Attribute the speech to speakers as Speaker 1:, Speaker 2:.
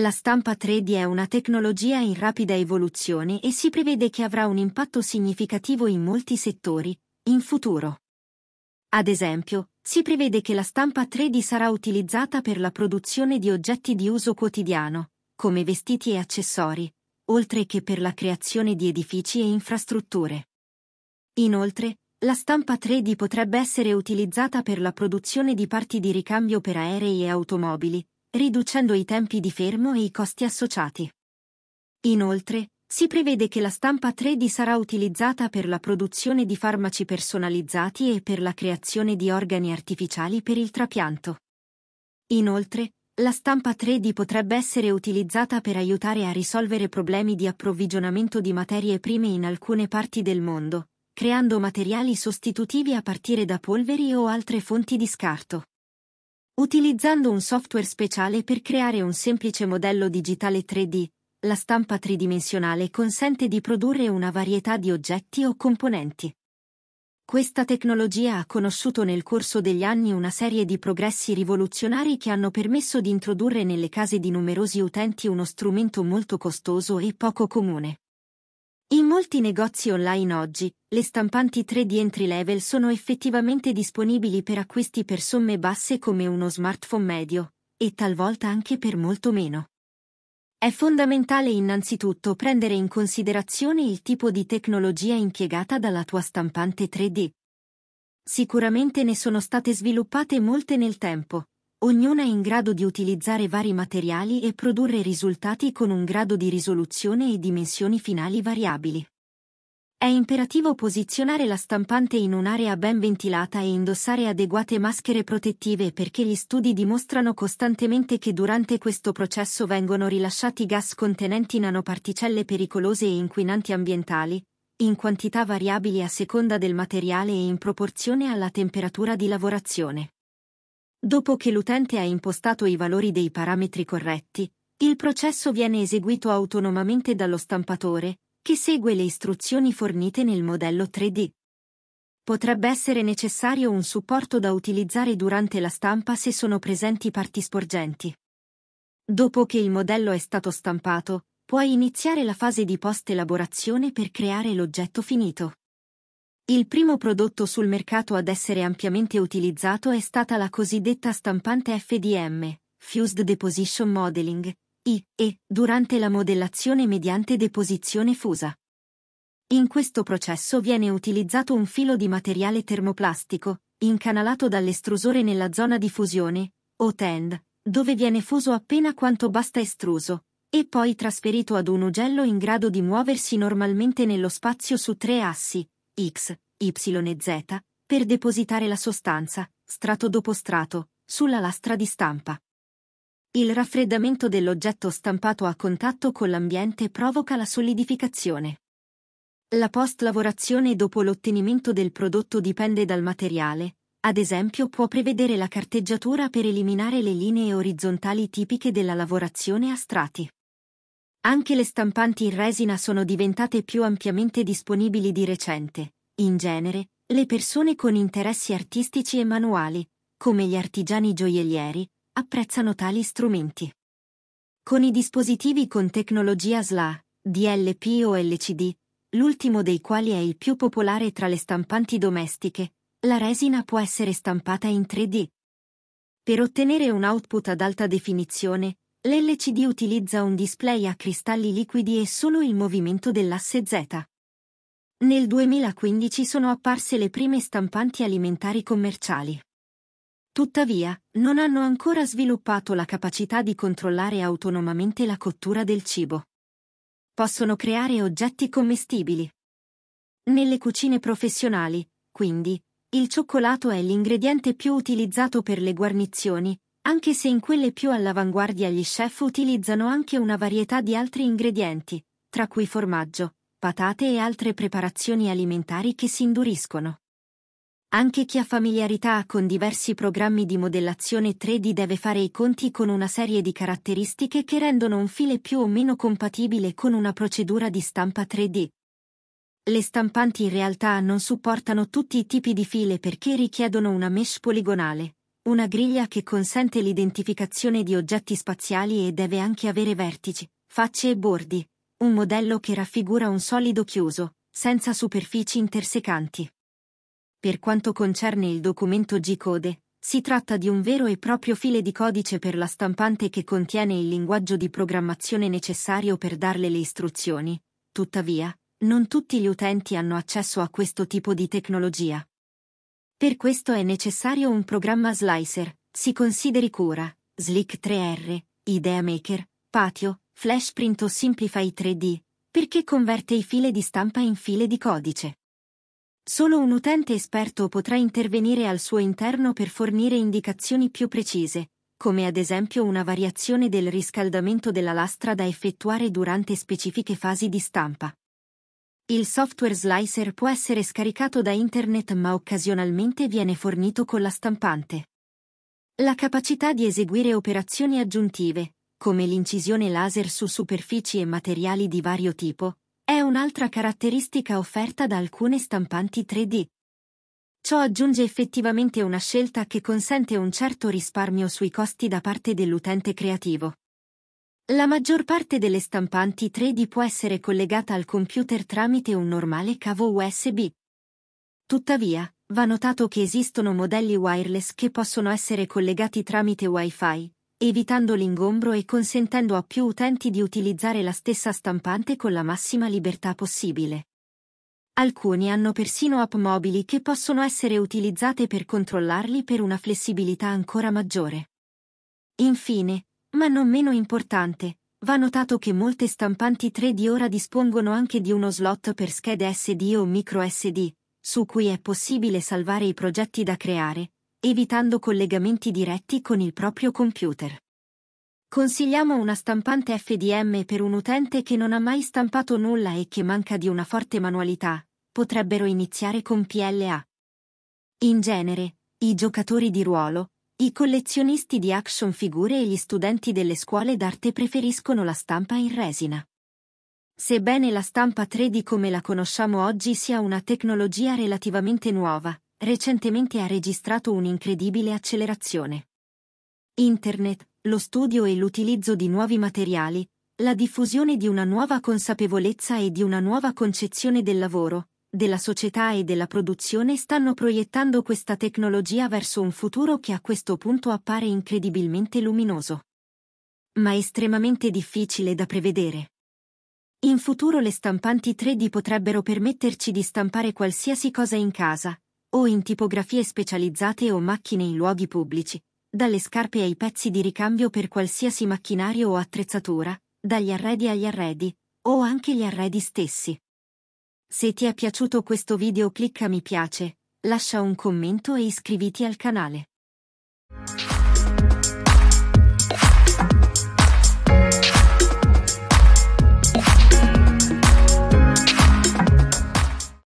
Speaker 1: La stampa 3D è una tecnologia in rapida evoluzione e si prevede che avrà un impatto significativo in molti settori, in futuro. Ad esempio, si prevede che la stampa 3D sarà utilizzata per la produzione di oggetti di uso quotidiano, come vestiti e accessori, oltre che per la creazione di edifici e infrastrutture. Inoltre, la stampa 3D potrebbe essere utilizzata per la produzione di parti di ricambio per aerei e automobili, riducendo i tempi di fermo e i costi associati. Inoltre, si prevede che la stampa 3D sarà utilizzata per la produzione di farmaci personalizzati e per la creazione di organi artificiali per il trapianto. Inoltre, la stampa 3D potrebbe essere utilizzata per aiutare a risolvere problemi di approvvigionamento di materie prime in alcune parti del mondo, creando materiali sostitutivi a partire da polveri o altre fonti di scarto utilizzando un software speciale per creare un semplice modello digitale 3D. La stampa tridimensionale consente di produrre una varietà di oggetti o componenti. Questa tecnologia ha conosciuto nel corso degli anni una serie di progressi rivoluzionari che hanno permesso di introdurre nelle case di numerosi utenti uno strumento molto costoso e poco comune. In molti negozi online oggi, le stampanti 3D entry level sono effettivamente disponibili per acquisti per somme basse come uno smartphone medio, e talvolta anche per molto meno. È fondamentale innanzitutto prendere in considerazione il tipo di tecnologia impiegata dalla tua stampante 3D. Sicuramente ne sono state sviluppate molte nel tempo, ognuna è in grado di utilizzare vari materiali e produrre risultati con un grado di risoluzione e dimensioni finali variabili. È imperativo posizionare la stampante in un'area ben ventilata e indossare adeguate maschere protettive perché gli studi dimostrano costantemente che durante questo processo vengono rilasciati gas contenenti nanoparticelle pericolose e inquinanti ambientali, in quantità variabili a seconda del materiale e in proporzione alla temperatura di lavorazione. Dopo che l'utente ha impostato i valori dei parametri corretti, il processo viene eseguito autonomamente dallo stampatore, che segue le istruzioni fornite nel modello 3D. Potrebbe essere necessario un supporto da utilizzare durante la stampa se sono presenti parti sporgenti. Dopo che il modello è stato stampato, puoi iniziare la fase di post-elaborazione per creare l'oggetto finito. Il primo prodotto sul mercato ad essere ampiamente utilizzato è stata la cosiddetta stampante FDM, Fused Deposition Modeling, IE, durante la modellazione mediante deposizione fusa. In questo processo viene utilizzato un filo di materiale termoplastico, incanalato dall'estrusore nella zona di fusione, o tend, dove viene fuso appena quanto basta estruso, e poi trasferito ad un ugello in grado di muoversi normalmente nello spazio su tre assi, X, Y e Z, per depositare la sostanza, strato dopo strato, sulla lastra di stampa. Il raffreddamento dell'oggetto stampato a contatto con l'ambiente provoca la solidificazione. La post-lavorazione dopo l'ottenimento del prodotto dipende dal materiale, ad esempio può prevedere la carteggiatura per eliminare le linee orizzontali tipiche della lavorazione a strati. Anche le stampanti in resina sono diventate più ampiamente disponibili di recente. In genere, le persone con interessi artistici e manuali, come gli artigiani gioiellieri, apprezzano tali strumenti. Con i dispositivi con tecnologia SLA, DLP o LCD, l'ultimo dei quali è il più popolare tra le stampanti domestiche, la resina può essere stampata in 3D. Per ottenere un output ad alta definizione, L'LCD utilizza un display a cristalli liquidi e solo il movimento dell'asse Z. Nel 2015 sono apparse le prime stampanti alimentari commerciali. Tuttavia, non hanno ancora sviluppato la capacità di controllare autonomamente la cottura del cibo. Possono creare oggetti commestibili. Nelle cucine professionali, quindi, il cioccolato è l'ingrediente più utilizzato per le guarnizioni, anche se in quelle più all'avanguardia gli chef utilizzano anche una varietà di altri ingredienti, tra cui formaggio, patate e altre preparazioni alimentari che si induriscono. Anche chi ha familiarità con diversi programmi di modellazione 3D deve fare i conti con una serie di caratteristiche che rendono un file più o meno compatibile con una procedura di stampa 3D. Le stampanti in realtà non supportano tutti i tipi di file perché richiedono una mesh poligonale, una griglia che consente l'identificazione di oggetti spaziali e deve anche avere vertici, facce e bordi. Un modello che raffigura un solido chiuso, senza superfici intersecanti. Per quanto concerne il documento G-Code, si tratta di un vero e proprio file di codice per la stampante che contiene il linguaggio di programmazione necessario per darle le istruzioni. Tuttavia, non tutti gli utenti hanno accesso a questo tipo di tecnologia. Per questo è necessario un programma slicer, si consideri cura, Slick 3R, Idea Maker, Patio, Flashprint o Simplify 3D, perché converte i file di stampa in file di codice. Solo un utente esperto potrà intervenire al suo interno per fornire indicazioni più precise, come ad esempio una variazione del riscaldamento della lastra da effettuare durante specifiche fasi di stampa. Il software Slicer può essere scaricato da internet ma occasionalmente viene fornito con la stampante. La capacità di eseguire operazioni aggiuntive, come l'incisione laser su superfici e materiali di vario tipo, è un'altra caratteristica offerta da alcune stampanti 3D. Ciò aggiunge effettivamente una scelta che consente un certo risparmio sui costi da parte dell'utente creativo. La maggior parte delle stampanti 3D può essere collegata al computer tramite un normale cavo USB. Tuttavia, va notato che esistono modelli wireless che possono essere collegati tramite Wi-Fi, evitando l'ingombro e consentendo a più utenti di utilizzare la stessa stampante con la massima libertà possibile. Alcuni hanno persino app mobili che possono essere utilizzate per controllarli per una flessibilità ancora maggiore. Infine, ma non meno importante, va notato che molte stampanti 3D ora dispongono anche di uno slot per schede SD o micro SD, su cui è possibile salvare i progetti da creare, evitando collegamenti diretti con il proprio computer. Consigliamo una stampante FDM per un utente che non ha mai stampato nulla e che manca di una forte manualità, potrebbero iniziare con PLA. In genere, i giocatori di ruolo, i collezionisti di action figure e gli studenti delle scuole d'arte preferiscono la stampa in resina. Sebbene la stampa 3D come la conosciamo oggi sia una tecnologia relativamente nuova, recentemente ha registrato un'incredibile accelerazione. Internet, lo studio e l'utilizzo di nuovi materiali, la diffusione di una nuova consapevolezza e di una nuova concezione del lavoro, della società e della produzione stanno proiettando questa tecnologia verso un futuro che a questo punto appare incredibilmente luminoso. Ma estremamente difficile da prevedere. In futuro le stampanti 3D potrebbero permetterci di stampare qualsiasi cosa in casa, o in tipografie specializzate o macchine in luoghi pubblici, dalle scarpe ai pezzi di ricambio per qualsiasi macchinario o attrezzatura, dagli arredi agli arredi, o anche gli arredi stessi. Se ti è piaciuto questo video clicca mi piace, lascia un commento e iscriviti al canale.